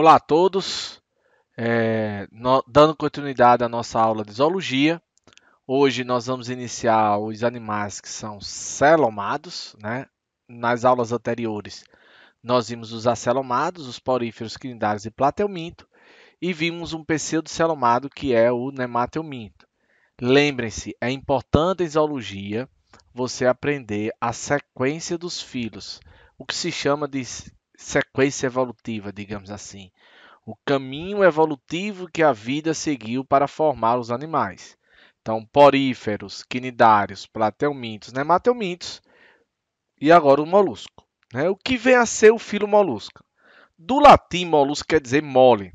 Olá a todos, é, no, dando continuidade à nossa aula de zoologia. Hoje nós vamos iniciar os animais que são celomados. Né? Nas aulas anteriores nós vimos os acelomados, os poríferos quinidários e plateuminto, e vimos um pseudocelomado que é o nemateuminto. Lembrem-se, é importante em zoologia você aprender a sequência dos filos, o que se chama de sequência evolutiva, digamos assim, o caminho evolutivo que a vida seguiu para formar os animais. Então, poríferos, quinidários, platelmintos, nemateumintos né, e agora o molusco. Né? O que vem a ser o filo molusca? Do latim, molusco quer dizer mole.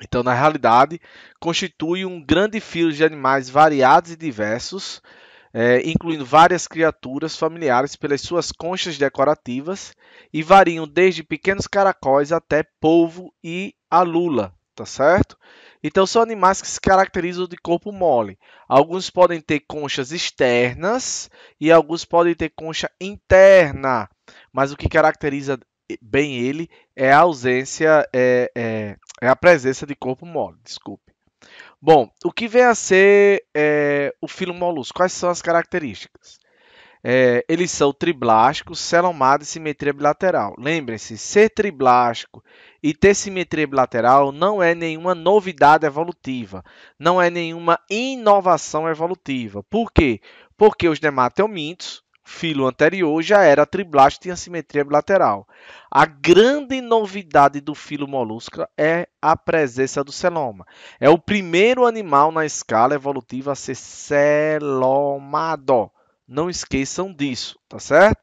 Então, na realidade, constitui um grande filo de animais variados e diversos, é, incluindo várias criaturas familiares pelas suas conchas decorativas e variam desde pequenos caracóis até polvo e a lula, tá certo? Então são animais que se caracterizam de corpo mole. Alguns podem ter conchas externas e alguns podem ter concha interna. Mas o que caracteriza bem ele é a ausência, é, é, é a presença de corpo mole, desculpe. Bom, o que vem a ser é, o filo molusco? Quais são as características? É, eles são triblásticos, celomados e simetria bilateral. Lembrem-se, ser triblástico e ter simetria bilateral não é nenhuma novidade evolutiva, não é nenhuma inovação evolutiva. Por quê? Porque os nematelmintos filo anterior já era triblaste e assimetria bilateral. A grande novidade do filo molusca é a presença do celoma. É o primeiro animal na escala evolutiva a ser celomado. Não esqueçam disso, tá certo?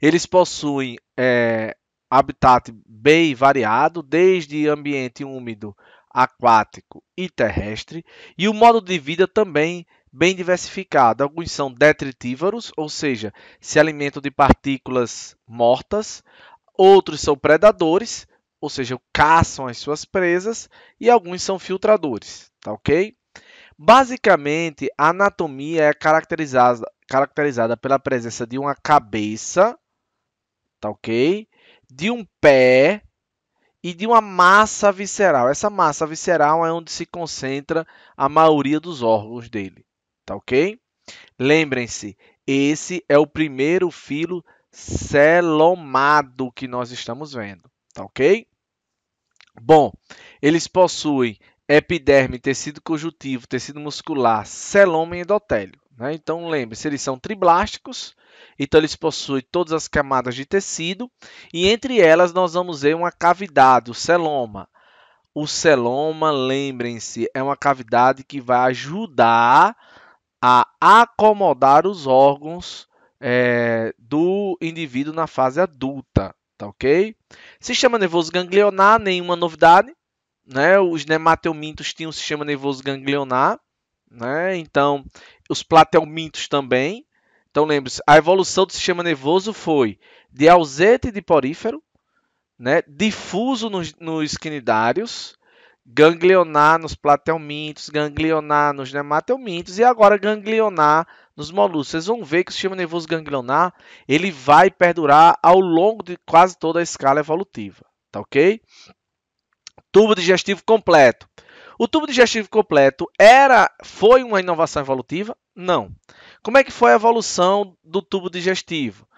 Eles possuem é, habitat bem variado, desde ambiente úmido, aquático e terrestre, e o modo de vida também bem diversificado. Alguns são detritívoros, ou seja, se alimentam de partículas mortas. Outros são predadores, ou seja, caçam as suas presas. E alguns são filtradores, tá ok? Basicamente, a anatomia é caracterizada, caracterizada pela presença de uma cabeça, tá ok? De um pé, e de uma massa visceral. Essa massa visceral é onde se concentra a maioria dos órgãos dele. Tá ok? Lembrem-se, esse é o primeiro filo celomado que nós estamos vendo. Tá ok? Bom, eles possuem epiderme, tecido conjuntivo, tecido muscular, celoma e endotélio. Né? Então, lembre-se, eles são triblásticos, então eles possuem todas as camadas de tecido, e entre elas nós vamos ver uma cavidade, o celoma. O celoma, lembrem-se, é uma cavidade que vai ajudar a acomodar os órgãos é, do indivíduo na fase adulta, tá ok? Sistema nervoso ganglionar, nenhuma novidade, né? Os nematelmintos tinham o sistema nervoso ganglionar, né? Então, os platelmintos também. Então, lembre-se, a evolução do sistema nervoso foi de ausente de porífero, né? difuso nos, nos quinidários, ganglionar nos platelmintos, ganglionar nos nematelmintos e agora ganglionar nos moluscos. Vocês vão ver que o sistema nervoso ganglionar ele vai perdurar ao longo de quase toda a escala evolutiva, tá ok? Tubo digestivo completo. O tubo digestivo completo era, foi uma inovação evolutiva? Não. Como é que foi a evolução do tubo digestivo?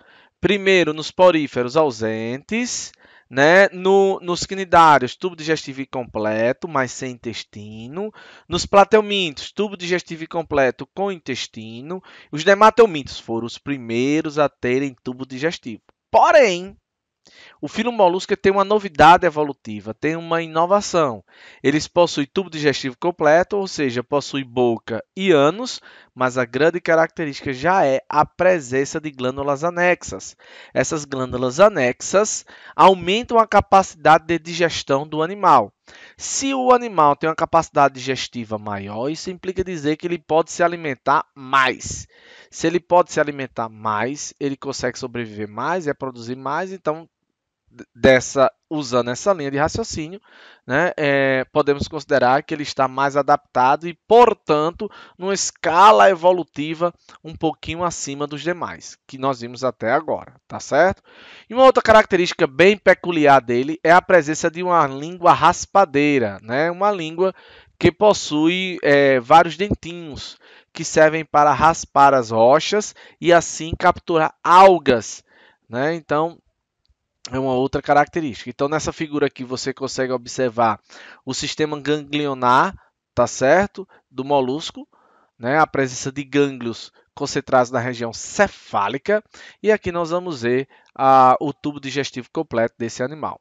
Primeiro nos poríferos ausentes, né? No, nos cnidários, tubo digestivo completo, mas sem intestino. Nos platelmintos, tubo digestivo completo com intestino. Os nematelmintos foram os primeiros a terem tubo digestivo. Porém, o filo molusca tem uma novidade evolutiva, tem uma inovação. Eles possuem tubo digestivo completo, ou seja, possuem boca e ânus, mas a grande característica já é a presença de glândulas anexas. Essas glândulas anexas aumentam a capacidade de digestão do animal. Se o animal tem uma capacidade digestiva maior, isso implica dizer que ele pode se alimentar mais. Se ele pode se alimentar mais, ele consegue sobreviver mais, produzir mais, então dessa usando essa linha de raciocínio, né, é, podemos considerar que ele está mais adaptado e, portanto, numa escala evolutiva um pouquinho acima dos demais que nós vimos até agora, tá certo? E uma outra característica bem peculiar dele é a presença de uma língua raspadeira, né, uma língua que possui é, vários dentinhos que servem para raspar as rochas e assim capturar algas, né? Então é uma outra característica. Então, nessa figura aqui, você consegue observar o sistema ganglionar, tá certo? Do molusco, né? A presença de gânglios concentrados na região cefálica. E aqui nós vamos ver ah, o tubo digestivo completo desse animal.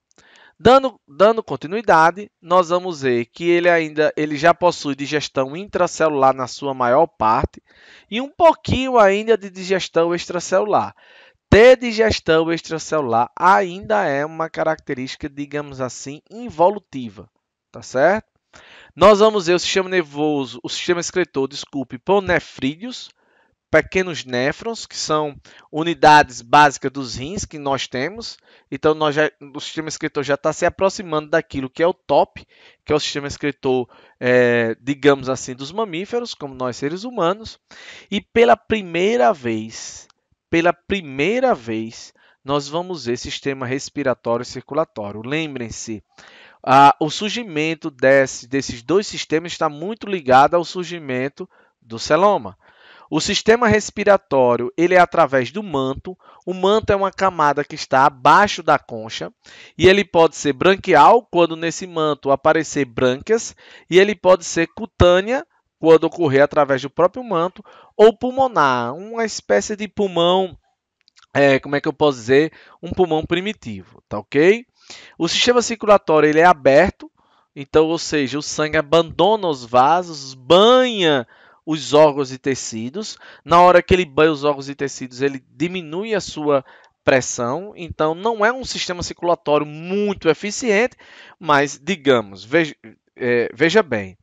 Dando, dando continuidade, nós vamos ver que ele ainda ele já possui digestão intracelular na sua maior parte e um pouquinho ainda de digestão extracelular. Ter digestão extracelular ainda é uma característica, digamos assim, involutiva, tá certo? Nós vamos ver o sistema nervoso, o sistema excretor, desculpe, por nefrídeos, pequenos néfrons, que são unidades básicas dos rins que nós temos. Então, nós já, o sistema excretor já está se aproximando daquilo que é o top, que é o sistema excretor, é, digamos assim, dos mamíferos, como nós seres humanos. E pela primeira vez, pela primeira vez, nós vamos ver sistema respiratório e circulatório. Lembrem-se, o surgimento desse, desses dois sistemas está muito ligado ao surgimento do celoma. O sistema respiratório ele é através do manto. O manto é uma camada que está abaixo da concha e ele pode ser branquial quando nesse manto aparecer brânquias e ele pode ser cutânea quando ocorrer através do próprio manto ou pulmonar, uma espécie de pulmão, é, como é que eu posso dizer, um pulmão primitivo, tá ok? O sistema circulatório ele é aberto, então, ou seja, o sangue abandona os vasos, banha os órgãos e tecidos. Na hora que ele banha os órgãos e tecidos, ele diminui a sua pressão, então não é um sistema circulatório muito eficiente, mas digamos, veja, é, veja bem,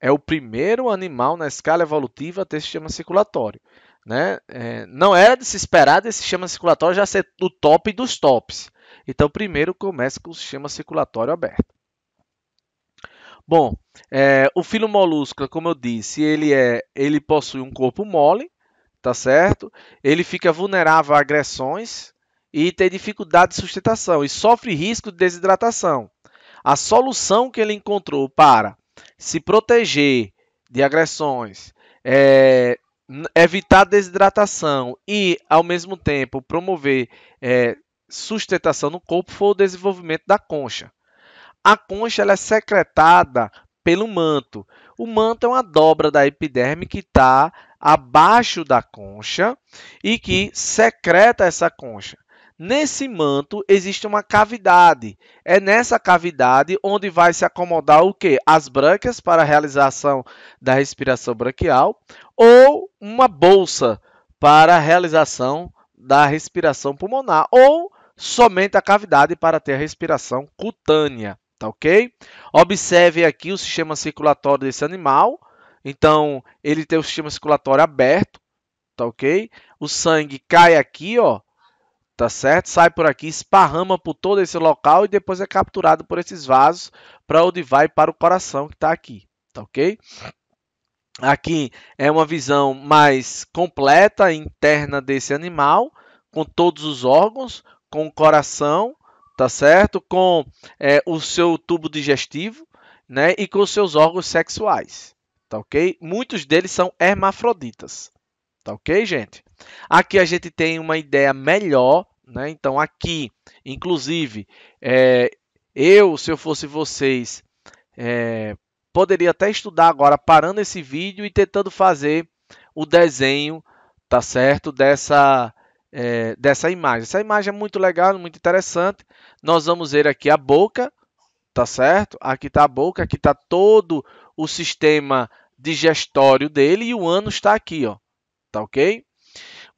é o primeiro animal na escala evolutiva a ter sistema circulatório. Né? É, não era de se esperar desse sistema circulatório já ser o top dos tops. Então, primeiro começa com o sistema circulatório aberto. Bom, é, o filo molusca, como eu disse, ele, é, ele possui um corpo mole, tá certo? Ele fica vulnerável a agressões e tem dificuldade de sustentação e sofre risco de desidratação. A solução que ele encontrou para se proteger de agressões, é, evitar desidratação e, ao mesmo tempo, promover é, sustentação no corpo, foi o desenvolvimento da concha. A concha é secretada pelo manto. O manto é uma dobra da epiderme que está abaixo da concha e que secreta essa concha. Nesse manto existe uma cavidade. É nessa cavidade onde vai se acomodar o quê? As brânquias para a realização da respiração branquial ou uma bolsa para a realização da respiração pulmonar ou somente a cavidade para ter a respiração cutânea, tá OK? Observe aqui o sistema circulatório desse animal. Então, ele tem o sistema circulatório aberto, tá OK? O sangue cai aqui, ó, tá certo? Sai por aqui, esparrama por todo esse local e depois é capturado por esses vasos para onde vai para o coração que está aqui, tá ok? Aqui é uma visão mais completa interna desse animal, com todos os órgãos, com o coração, tá certo? Com é, o seu tubo digestivo, né? E com os seus órgãos sexuais, tá ok? Muitos deles são hermafroditas, tá ok, gente? Aqui a gente tem uma ideia melhor né? Então, aqui, inclusive, é, eu, se eu fosse vocês, é, poderia até estudar agora, parando esse vídeo e tentando fazer o desenho, tá certo? Dessa, é, dessa imagem. Essa imagem é muito legal, muito interessante. Nós vamos ver aqui a boca, tá certo? Aqui está a boca, aqui está todo o sistema digestório dele e o ano está aqui, ó. Tá ok?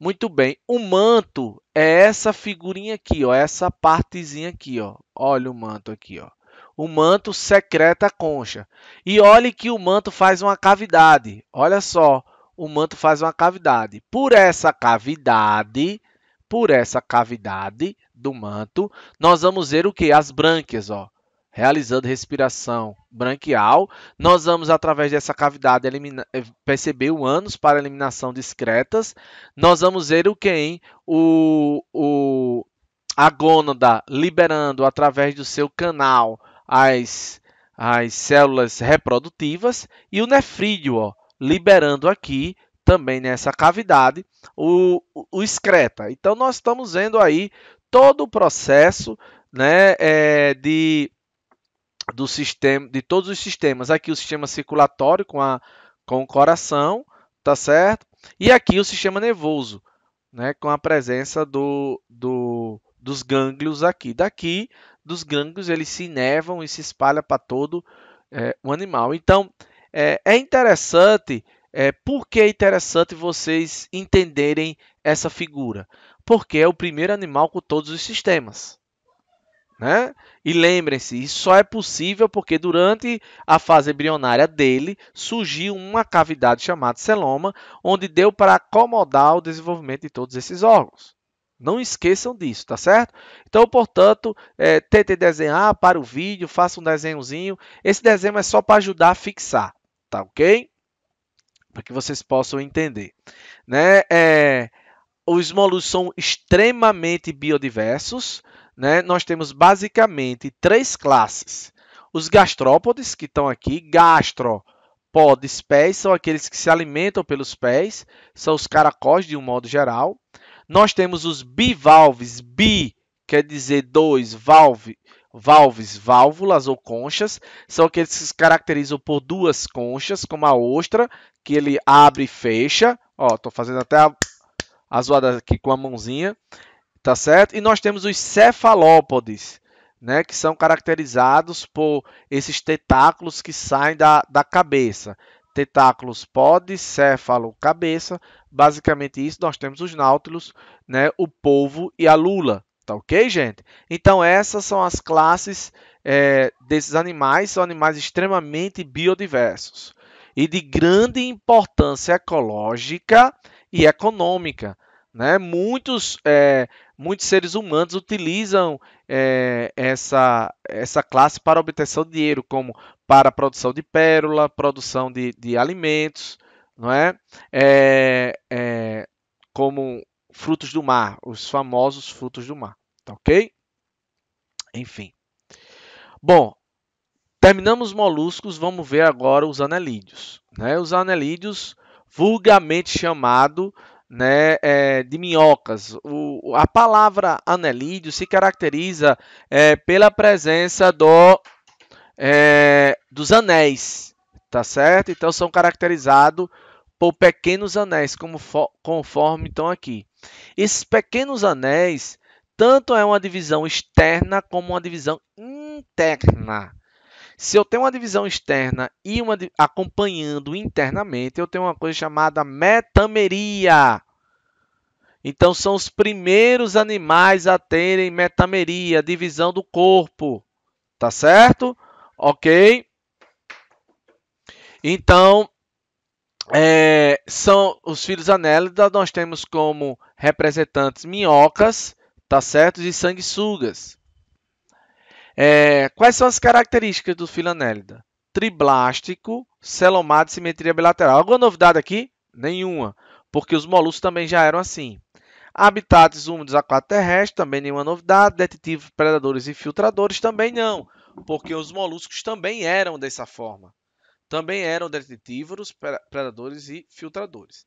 Muito bem. O manto é essa figurinha aqui, ó, essa partezinha aqui, ó. Olha o manto aqui, ó. O manto secreta a concha. E olhe que o manto faz uma cavidade. Olha só, o manto faz uma cavidade. Por essa cavidade, por essa cavidade do manto, nós vamos ver o que? As brânquias, ó realizando respiração branquial. Nós vamos, através dessa cavidade, eh, perceber o ânus para eliminação discretas. Nós vamos ver o quem? O, o, a gônada liberando através do seu canal as, as células reprodutivas e o nefrídeo ó, liberando aqui também nessa cavidade o, o excreta. Então nós estamos vendo aí todo o processo né, é, de do sistema, de todos os sistemas. Aqui o sistema circulatório com, a, com o coração, tá certo? E aqui o sistema nervoso, né, com a presença do, do, dos gânglios aqui. Daqui, dos gânglios, eles se inervam e se espalha para todo é, o animal. Então, é, é interessante, é, por que é interessante vocês entenderem essa figura? Porque é o primeiro animal com todos os sistemas. Né? E lembrem-se, isso só é possível porque durante a fase embrionária dele surgiu uma cavidade chamada celoma, onde deu para acomodar o desenvolvimento de todos esses órgãos. Não esqueçam disso, tá certo? Então, portanto, é, desenhar para o vídeo, faça um desenhozinho. Esse desenho é só para ajudar a fixar, tá ok? Para que vocês possam entender. Né? É, os molus são extremamente biodiversos né, nós temos basicamente três classes. Os gastrópodes, que estão aqui, gastro, pés, são aqueles que se alimentam pelos pés, são os caracóis de um modo geral. Nós temos os bivalves, bi, quer dizer dois, valve, valves, válvulas ou conchas, são aqueles que se caracterizam por duas conchas, como a ostra, que ele abre e fecha. estou fazendo até a, a zoada aqui com a mãozinha tá certo? E nós temos os cefalópodes, né, que são caracterizados por esses tentáculos que saem da, da cabeça. Tentáculos céfalo, cabeça. Basicamente isso, nós temos os náutilos, né, o polvo e a lula, tá ok, gente? Então essas são as classes é, desses animais, são animais extremamente biodiversos e de grande importância ecológica e econômica. Né? Muitos é, muitos seres humanos utilizam é, essa, essa classe para obtenção de dinheiro, como para a produção de pérola, produção de, de alimentos, não é? É, é? Como frutos do mar, os famosos frutos do mar, tá ok? Enfim. Bom, terminamos os moluscos, vamos ver agora os anelídeos. Né? Os anelídeos, vulgarmente chamado né, é, de minhocas. O, a palavra anelídeo se caracteriza é, pela presença do, é, dos anéis, tá certo? Então, são caracterizados por pequenos anéis, como conforme estão aqui. Esses pequenos anéis, tanto é uma divisão externa como uma divisão interna. Se eu tenho uma divisão externa e uma acompanhando internamente, eu tenho uma coisa chamada metameria. Então são os primeiros animais a terem metameria, divisão do corpo. Tá certo? Ok? Então, é, são os filhos anélida, nós temos como representantes minhocas, tá certo? E sanguessugas. É, quais são as características do filo anélida? Triblástico, celomado e simetria bilateral. Alguma novidade aqui? Nenhuma, porque os moluscos também já eram assim. Habitats úmidos aquaterrestres, também nenhuma novidade. Detetivos, predadores e filtradores, também não, porque os moluscos também eram dessa forma. Também eram detetívoros, predadores e filtradores.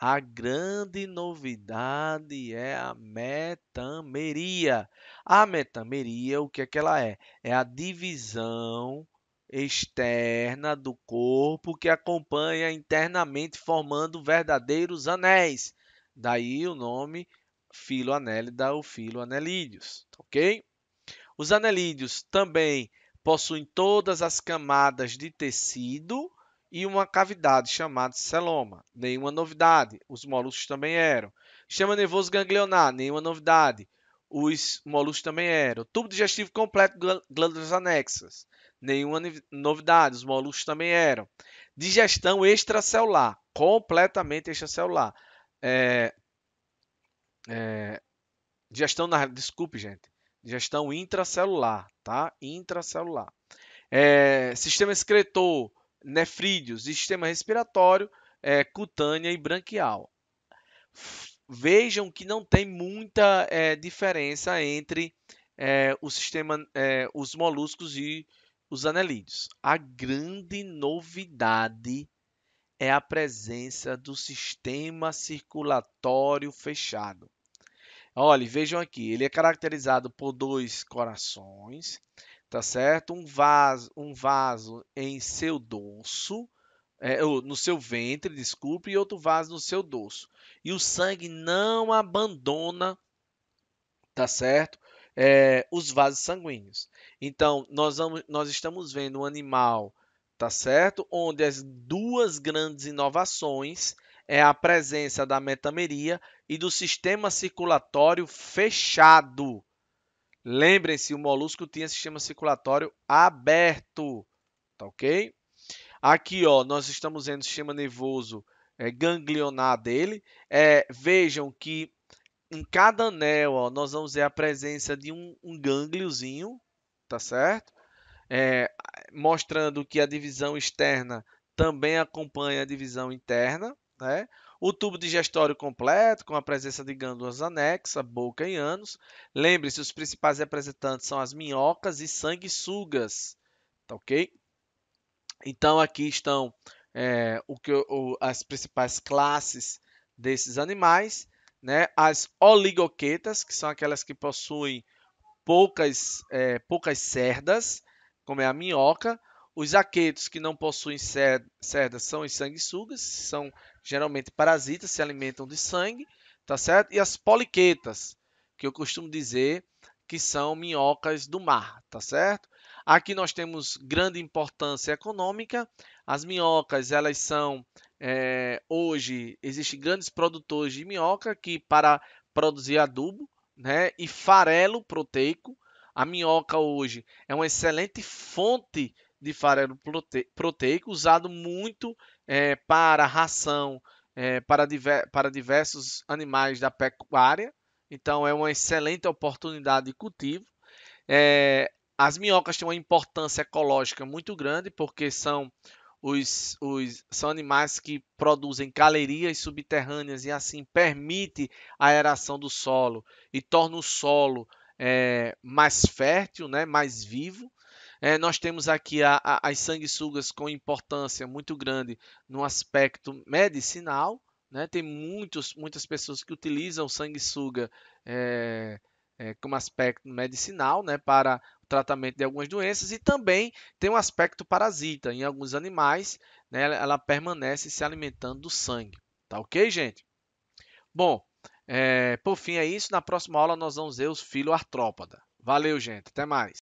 A grande novidade é a metameria. A metameria, o que é que ela é? É a divisão externa do corpo que acompanha internamente, formando verdadeiros anéis. Daí o nome filoanélida ou filoanelídeos, ok? Os anelídeos também possuem todas as camadas de tecido e uma cavidade chamada celoma. Nenhuma novidade. Os moluscos também eram. Chama nervoso ganglionar. Nenhuma novidade. Os moluscos também eram. Tubo digestivo completo, glândulas anexas. Nenhuma novidade. Os moluscos também eram. Digestão extracelular. Completamente extracelular é, é, digestão na, desculpe, gente, digestão intracelular, tá? Intracelular. É, sistema excretor, nefrídeos, sistema respiratório, é, cutânea e branquial. Vejam que não tem muita é, diferença entre é, o sistema, é, os moluscos e os anelídeos. A grande novidade é a presença do sistema circulatório fechado. Olha, vejam aqui, ele é caracterizado por dois corações, tá certo? Um vaso, um vaso em seu dorso, é, no seu ventre, desculpe, e outro vaso no seu dorso. E o sangue não abandona, tá certo? É, os vasos sanguíneos. Então, nós, vamos, nós estamos vendo um animal tá certo? Onde as duas grandes inovações é a presença da metameria e do sistema circulatório fechado. Lembrem-se, o molusco tinha sistema circulatório aberto, tá ok? Aqui, ó, nós estamos vendo o sistema nervoso é, ganglionar dele. É, vejam que em cada anel, ó, nós vamos ver a presença de um, um gangliozinho, tá certo? É, mostrando que a divisão externa também acompanha a divisão interna. Né? O tubo digestório completo, com a presença de glândulas anexas, boca e ânus. Lembre-se, os principais representantes são as minhocas e sanguessugas. Tá ok? Então, aqui estão é, o que, o, as principais classes desses animais. Né? As oligoquetas, que são aquelas que possuem poucas, é, poucas cerdas como é a minhoca. Os aquetos que não possuem cerdas são os sanguessugas, são geralmente parasitas, se alimentam de sangue, tá certo? E as poliquetas, que eu costumo dizer que são minhocas do mar, tá certo? Aqui nós temos grande importância econômica. As minhocas, elas são é, hoje existem grandes produtores de minhoca que para produzir adubo, né, e farelo proteico, a minhoca hoje é uma excelente fonte de farelo proteico, usado muito é, para ração, é, para, diver, para diversos animais da pecuária. Então, é uma excelente oportunidade de cultivo. É, as minhocas têm uma importância ecológica muito grande, porque são, os, os, são animais que produzem calerias subterrâneas e assim permite a aeração do solo e torna o solo é, mais fértil, né, mais vivo. É, nós temos aqui a, a, as sanguessugas com importância muito grande no aspecto medicinal. Né? Tem muitos, muitas pessoas que utilizam sanguessuga é, é, como aspecto medicinal né? para o tratamento de algumas doenças e também tem um aspecto parasita. Em alguns animais, né? ela, ela permanece se alimentando do sangue. Tá ok, gente? Bom, é, por fim, é isso. Na próxima aula, nós vamos ver os filoartrópoda. Valeu, gente. Até mais.